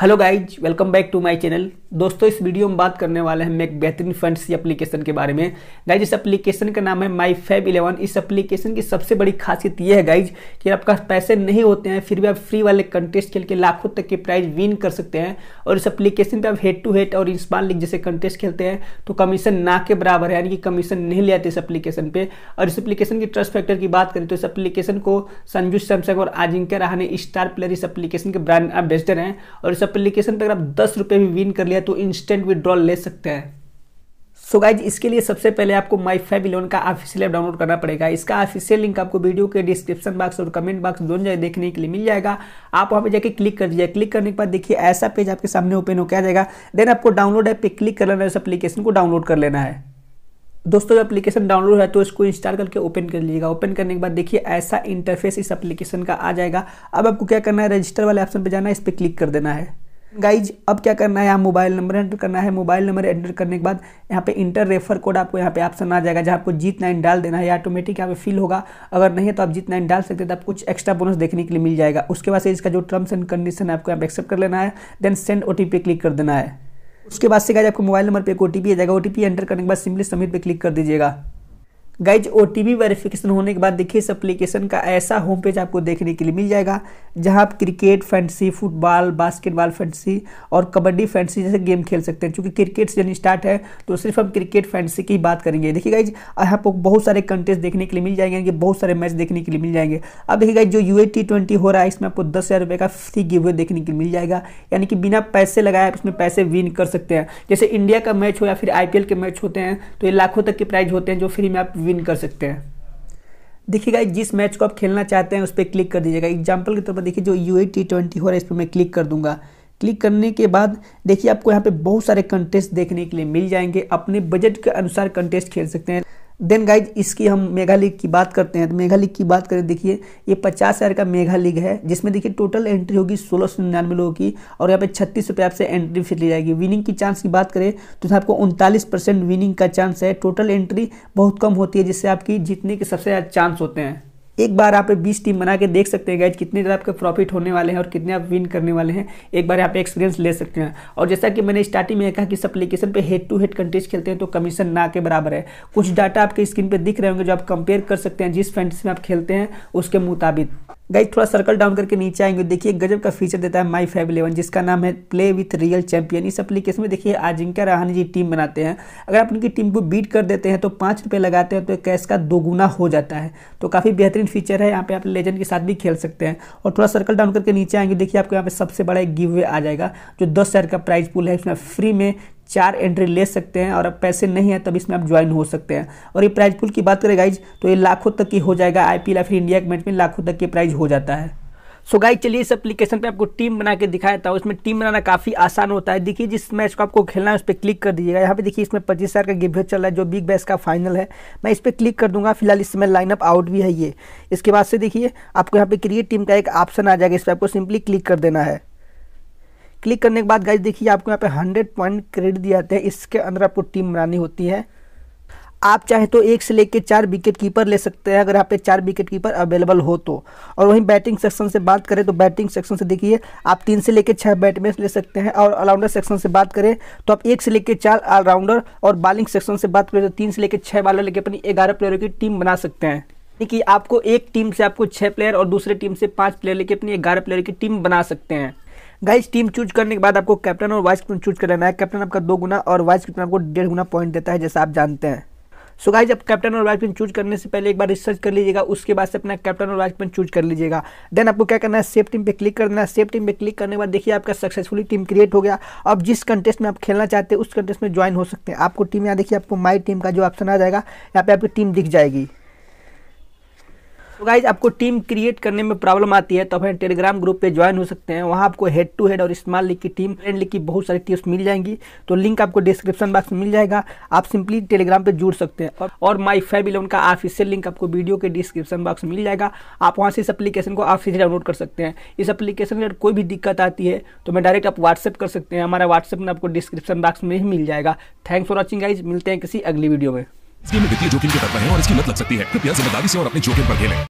hello guys welcome back to my channel दोस्तों इस video में बात करने वाले हैं एक बेहतरीन फंड्स की एप्लीकेशन के बारे में गाइज इस एप्लीकेशन का नाम है माई फैब इलेवन इस एप्लीकेशन की सबसे बड़ी खासियत यह है गाइज कि आपका पैसे नहीं होते हैं फिर भी आप फ्री वाले कंटेस्ट खेल के लाखों तक के प्राइज विन कर सकते हैं और इस एप्लीकेशन पर आप हेड टू हेड और इंस्पान लीग जैसे कंटेस्ट खेलते हैं तो कमीशन ना के बराबर है यानी कि कमीशन नहीं ले आते इस एप्लीकेशन पर और इस एप्लीकेशन की ट्रस्ट फैक्टर की बात करें तो इस एप्लीकेशन को संजू सैमसंग और Ajinkya Rahane star player इस एप्लीकेशन के ब्रांड एम्बेसडर हैं और इस एप्लीकेशन पर अगर आप दस रुपये भी विन कर लिया तो इंस्टेंट विड्रॉल ले सकते हैं सो so गाइज इसके लिए सबसे पहले आपको माई फाइव इलेवन का ऑफिशियल ऐप डाउनलोड करना पड़ेगा इसका ऑफिशियल लिंक आपको वीडियो के डिस्क्रिप्शन बॉक्स और कमेंट बॉक्स दोनों जगह देखने के लिए मिल जाएगा आप वहाँ पे जाके क्लिक कर दीजिए क्लिक करने के बाद देखिए ऐसा पेज आपके सामने ओपन हो क्या जाएगा देन आपको डाउनलोड ऐप पे क्लिक कर लेना है उस एप्लीकेशन को डाउनलोड कर लेना है दोस्तों जो एप्लीकेशन डाउनलोड है तो इसको इंस्टॉल करके ओपन कर लीजिएगा ओपन करने के बाद देखिए ऐसा इंटरफेस इस एप्लीकेशन का आ जाएगा अब आपको क्या करना है रजिस्टर वाले ऑप्शन पर जाना है इस पर क्लिक कर देना है गाइज अब क्या करना है यहाँ मोबाइल नंबर एंटर करना है मोबाइल नंबर एंटर करने के बाद यहाँ पे इंटर रेफर कोड आपको यहाँ पे ऑप्शन आ जाएगा जहाँ आपको जीत नाइन डाल देना है ऑटोमेटिक यहाँ पे फिल होगा अगर नहीं है तो आप जीत नाइन डाल सकते हैं तो आप कुछ एक्स्ट्रा बोनस देखने के लिए मिल जाएगा उसके बाद से इसका जो टर्म्स एंड कंडीशन है आपको यहाँ पे एक्सेप्ट कर लेना है देन सेंड ओ क्लिक कर देना है उसके बाद से गाइज आपको मोबाइल नंबर पर एक ओ टी आ जाएगा ओ एंटर करने के बाद सिंपली सबमिट पर क्लिक कर दीजिएगा गाइज ओ टी वेरिफिकेशन होने के बाद देखिए इस एप्लीकेशन का ऐसा होम पेज आपको देखने के लिए मिल जाएगा जहां आप cricket fancy football basketball fancy और कबड्डी फैंसी जैसे गेम खेल सकते हैं क्योंकि क्रिकेट सीजन स्टार्ट है तो सिर्फ हम क्रिकेट फैंसी की बात करेंगे देखिए गाइज यहाँ पर बहुत सारे कंटेस्ट देखने के लिए मिल जाएंगे बहुत सारे मैच देखने के लिए मिल जाएंगे अब देखिए गाइज जो यू ट्वेंटी हो रहा है इसमें आपको दस हज़ार रुपये का फ्री गिवे देखने के लिए मिल जाएगा यानी कि बिना पैसे लगाए आप उसमें पैसे विन कर सकते हैं जैसे इंडिया का मैच हो या फिर आई के मैच होते हैं तो ये लाखों तक के प्राइज होते हैं जो फ्री में आप विन कर सकते हैं देखिए जिस मैच को आप खेलना चाहते हैं उस पर क्लिक कर दीजिएगा एग्जाम्पल के तौर पर देखिए जो यू टी ट्वेंटी हो रहा है इस पर मैं क्लिक कर दूंगा क्लिक करने के बाद देखिए आपको यहाँ पे बहुत सारे कंटेस्ट देखने के लिए मिल जाएंगे अपने बजट के अनुसार कंटेस्ट खेल सकते हैं देन गाइज इसकी हम मेगा लीग की बात करते हैं तो मेगा लीग की बात करें देखिए ये पचास हज़ार का मेगा लीग है जिसमें देखिए टोटल एंट्री होगी सोलह सौ निन्यानवे लोगों की और यहाँ पे छत्तीस रुपये आपसे एंट्री फीस ली जाएगी विनिंग की चांस की बात करें तो आपको उनतालीस परसेंट विनिंग का चांस है टोटल एंट्री बहुत कम होती है जिससे आपकी जीतने के सबसे ज़्यादा चांस होते हैं एक बार आप बीस टीम बना के देख सकते हैं गाइज कितने ज़्यादा आपके प्रॉफिट होने वाले हैं और कितने आप विन करने वाले हैं एक बार यहाँ पे एक्सपीरियंस ले सकते हैं और जैसा कि मैंने स्टार्टिंग में कहा कि सप्लीकेशन पे हेड टू हेड कंटेस्ट खेलते हैं तो कमीशन ना के बराबर है कुछ डाटा आपके स्क्रीन पर दिख रहे होंगे जो आप कंपेयर कर सकते हैं जिस फ्रेंड्स में आप खेलते हैं उसके मुताबिक गाइस थोड़ा सर्कल डाउन करके नीचे आएंगे देखिए गजब का फीचर देता है माई फाइव इलेवन जिसका नाम है प्ले विथ रियल चैंपियन इस एप्लीकेशन में देखिए अजिंक्य रहाने जी टीम बनाते हैं अगर आप उनकी टीम को बीट कर देते हैं तो पाँच रुपये लगाते हैं तो कैश का दोगुना हो जाता है तो काफ़ी बेहतरीन फीचर है यहाँ पे आप लेजेंड के साथ भी खेल सकते हैं और थोड़ा सर्कल डाउन करके नीचे आएंगे देखिए आपको यहाँ पे सबसे बड़ा एक गिव वे आ जाएगा जो दस हज़ार का प्राइज पुल है इसमें फ्री में चार एंट्री ले सकते हैं और पैसे नहीं है तब इसमें आप ज्वाइन हो सकते हैं और ये प्राइज पुल की बात करें गाइज तो ये लाखों तक की हो जाएगा आई पी या फिर इंडिया के मैच में लाखों तक के प्राइज हो जाता है सो गाइज चलिए इस एप्लीकेशन पे आपको टीम बना के दिखाया था उसमें टीम बनाना काफ़ी आसान होता है देखिए जिस मैच को आपको खेलना है उस पर क्लिक कर दीजिएगा यहाँ पे देखिए इसमें पच्चीस हज़ार का गिफ्ट चल रहा है जो बिग बैस का फाइनल है मैं इस पर क्लिक कर दूंगा फिलहाल इस समय लाइनअप आउट भी है ये इसके बाद से देखिए आपको यहाँ पे क्रिएट टीम का एक ऑप्शन आ जाएगा इस पर आपको सिंपली क्लिक कर देना है क्लिक करने के बाद गाइज देखिए आपको यहाँ पे हंड्रेड पॉइंट क्रेडिट दिया जाता है इसके अंदर आपको टीम बनानी होती है आप चाहे तो एक से लेकर चार विकेट कीपर ले सकते हैं अगर यहाँ पे चार विकेट कीपर अवेलेबल हो तो और वहीं बैटिंग सेक्शन से बात करें तो बैटिंग सेक्शन से देखिए आप तीन से लेकर छह बैटमैन ले सकते हैं और ऑलराउंडर सेक्शन से बात करें तो आप एक से लेकर चार ऑलराउंडर और बॉलिंग सेक्शन से बात करें तो तीन से लेकर छः बॉलर लेकर अपनी ग्यारह प्लेयरों की टीम बना सकते हैं यानी कि आपको एक टीम से आपको छः प्लेयर और दूसरे टीम से पाँच प्लेयर लेकर अपनी ग्यारह प्लेयर की टीम बना सकते हैं गाइस टीम चूज करने के बाद आपको कैप्टन और वाइस कैप्टन चूज कर लेना है कैप्टन आपका दो गुना और वाइस कैप्टन आपको डेढ़ गुना पॉइंट देता है जैसा आप जानते हैं सो गाइज आप कैप्टन और वाइस कैप्टन चूज करने से पहले एक बार रिसर्च कर लीजिएगा उसके बाद से अपना कैप्टन और वाइस कैप्टन चूज कर लीजिएगा देन आपको क्या करना है सेफ टीम पे क्लिक कर देना है सेफ टीम पे क्लिक करने के बाद देखिए आपका सक्सेसफुली टीम क्रिएट हो गया अब जिस कंटेस्ट में आप खेलना चाहते हैं उस कंटेस्ट में ज्वाइन हो सकते हैं आपको टीम यहाँ देखिए आपको माई टीम का जो ऑप्शन आ जाएगा यहाँ पे आपकी टीम दिख जाएगी तो गाइज आपको टीम क्रिएट करने में प्रॉब्लम आती है तो अपने टेलीग्राम ग्रुप पे ज्वाइन हो सकते हैं वहाँ आपको हेड टू हेड और स्मॉल लिख की टीम फ्रेंड लिख की बहुत सारी टिप्स मिल जाएंगी तो लिंक आपको डिस्क्रिप्शन बॉक्स में मिल जाएगा आप सिंपली टेलीग्राम पे जुड़ सकते हैं और माई फाइव इलेवन का ऑफिशियल लिंक आपको वीडियो के डिस्क्रिप्शन बॉक्स में मिल जाएगा आप वहाँ से इस अपलीकेशन को आप सीधे डाउनलोड कर सकते हैं इस अपलीकेशन में कोई भी दिक्कत आती है तो मैं डायरेक्ट आप व्हाट्सअप कर सकते हैं हमारा व्हाट्सएप में आपको डिस्क्रिप्शन बॉक्स में ही मिल जाएगा थैंक्स फॉर वॉचिंग गाइज मिलते हैं किसी अगली वीडियो में इसमें वित्तीय जोखिम के तत्व है और इसकी लत लग सकती है कृपया जिम्मेदारी से और अपने जोखिम पर खेलें